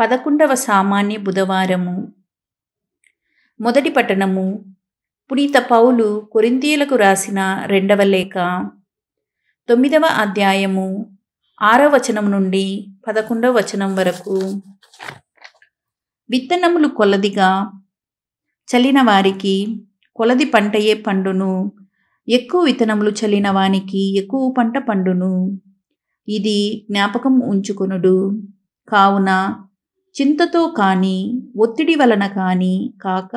పదకొండవ సామాన్య బుధవారము మొదటి పట్టణము పునీత పౌలు కొరింతీయులకు రాసిన రెండవ లేఖ తొమ్మిదవ అధ్యాయము ఆరవ వచనం నుండి పదకొండవ వచనం వరకు విత్తనములు కొలదిగా చలిన వారికి కొలది పంటయే పండును ఎక్కువ విత్తనములు చల్లిన వానికి ఎక్కువ పంట పండును ఇది జ్ఞాపకం ఉంచుకొనుడు కావున చింతతో కానీ ఒత్తిడి వలన కానీ కాక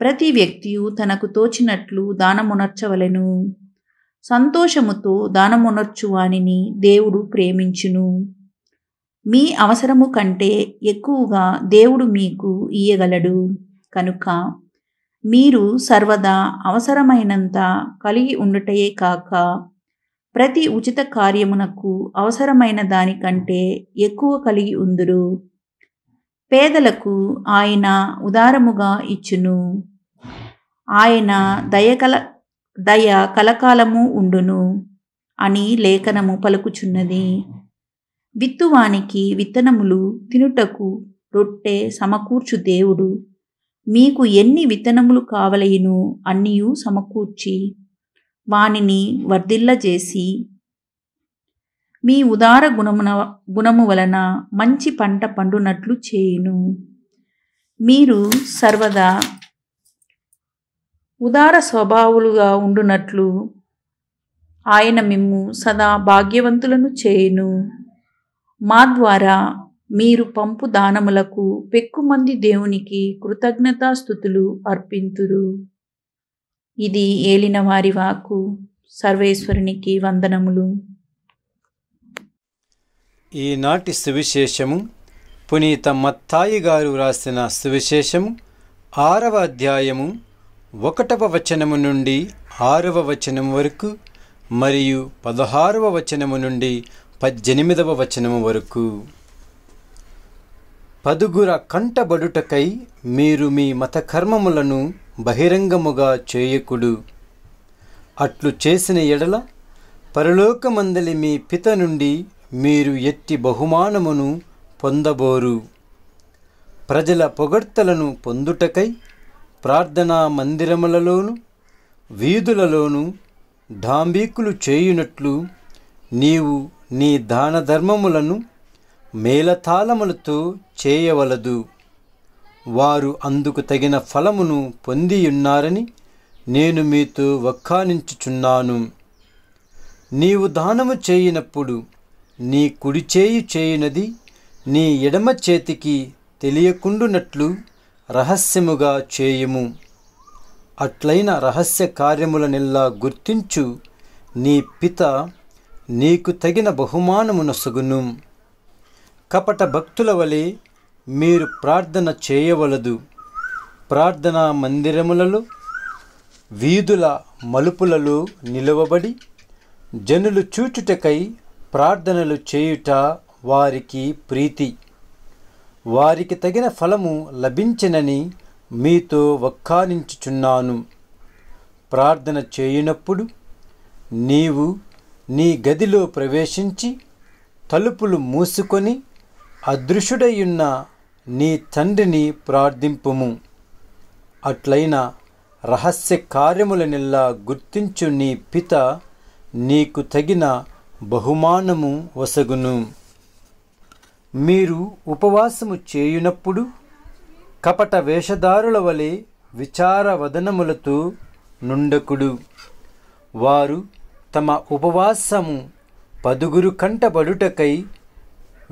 ప్రతి వ్యక్తియు తనకు తోచినట్లు దానమునర్చవలెను సంతోషముతో దానమునర్చువానిని దేవుడు ప్రేమించును మీ అవసరము కంటే ఎక్కువగా దేవుడు మీకు ఇయ్యగలడు కనుక మీరు సర్వదా అవసరమైనంత కలిగి ఉండుటయే కాక ప్రతి ఉచిత కార్యమునకు అవసరమైన దానికంటే ఎక్కువ కలిగి ఉందురు పేదలకు ఆయన ఉదారముగా ఇచ్చును ఆయన దయకల దయ కలకాలము ఉండును అని లేఖనము పలుకుచున్నది విత్తువానికి విత్తనములు తినుటకు రొట్టె సమకూర్చు దేవుడు మీకు ఎన్ని విత్తనములు కావలయును అన్నీ సమకూర్చి వానిని వర్ధిల్లజేసి మీ ఉదార గుణమున గుణము వలన మంచి పంట పండునట్లు చేయును మీరు సర్వదా ఉదార స్వభావులుగా ఉండునట్లు ఆయన మిమ్ము సదా భాగ్యవంతులను చేయును మా ద్వారా మీరు పంపు దానములకు పెక్కుమంది దేవునికి కృతజ్ఞతాస్థుతులు అర్పింతురు ఇది ఏలిన వాకు సర్వేశ్వరునికి వందనములు ఈనాటి సువిశేషము పునీత మత్తాయి గారు రాసిన సువిశేషము ఆరవ అధ్యాయము ఒకటవ వచనము నుండి ఆరవ వచనం వరకు మరియు పదహారవ వచనము నుండి పద్దెనిమిదవ వచనము వరకు పదుగుర కంటబడుటకై మీరు మీ మత కర్మములను బహిరంగముగా చేయకుడు అట్లు చేసిన ఎడల పరలోకమందలి మీ పిత నుండి మీరు ఎట్టి బహుమానమును పొందబోరు ప్రజల పొగడ్తలను పొందుటకై ప్రార్థనా మందిరములలోను వీధులలోను డాంబీకులు చేయునట్లు నీవు నీ దాన ధర్మములను మేళతాళములతో చేయవలదు వారు అందుకు తగిన ఫలమును పొందియున్నారని నేను మీతో వక్కానించుచున్నాను నీవు దానము చేయనప్పుడు నీ కుడి చేయి చేయునది నీ ఎడమ చేతికి తెలియకుండునట్లు రహస్యముగా చేయుము అట్లైన రహస్య కార్యములనెల్లా గుర్తించు నీ పిత నీకు తగిన బహుమానమునసుగును కపట భక్తుల వలె మీరు ప్రార్థన చేయవలదు ప్రార్థనా మందిరములలో వీధుల మలుపులలో నిలవబడి జనులు చూచుటకై ప్రార్థనలు చేయుట వారికి ప్రీతి వారికి తగిన ఫలము లభించనని మీతో వక్కానించుచున్నాను ప్రార్థన చేయనప్పుడు నీవు నీ గదిలో ప్రవేశించి తలుపులు మూసుకొని అదృశ్యుడయ్యున్న నీ తండ్రిని ప్రార్థింపుము అట్లైన రహస్య కార్యములనిల్లా గుర్తించు నీ పిత నీకు తగిన బహుమానము వసగును మీరు ఉపవాసము చేయునప్పుడు కపట వేషధారుల వలె విచార వదనములతో నుండకుడు వారు తమ ఉపవాసము పదుగురు కంటబడుటకై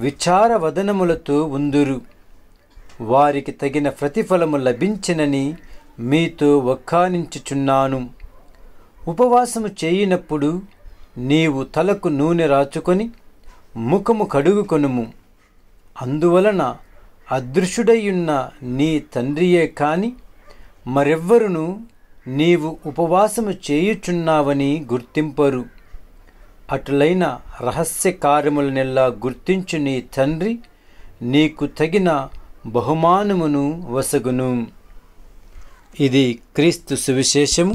విచార వదనములతో ఉందురు వారికి తగిన ప్రతిఫలము లభించినని మీతో వక్కానించుచున్నాను ఉపవాసము చేయినప్పుడు నీవు తలకు నూనె రాచుకొని ముఖము కడుగుకొనుము అందువలన అదృశ్యుడయ్యున్న నీ తండ్రియే కాని మరెవ్వరును నీవు ఉపవాసము చేయుచున్నావని గుర్తింపరు అటులైన రహస్య కార్యములనెల్లా గుర్తించు నీ తండ్రి నీకు తగిన బహుమానమును వసగును ఇది క్రీస్తు సువిశేషము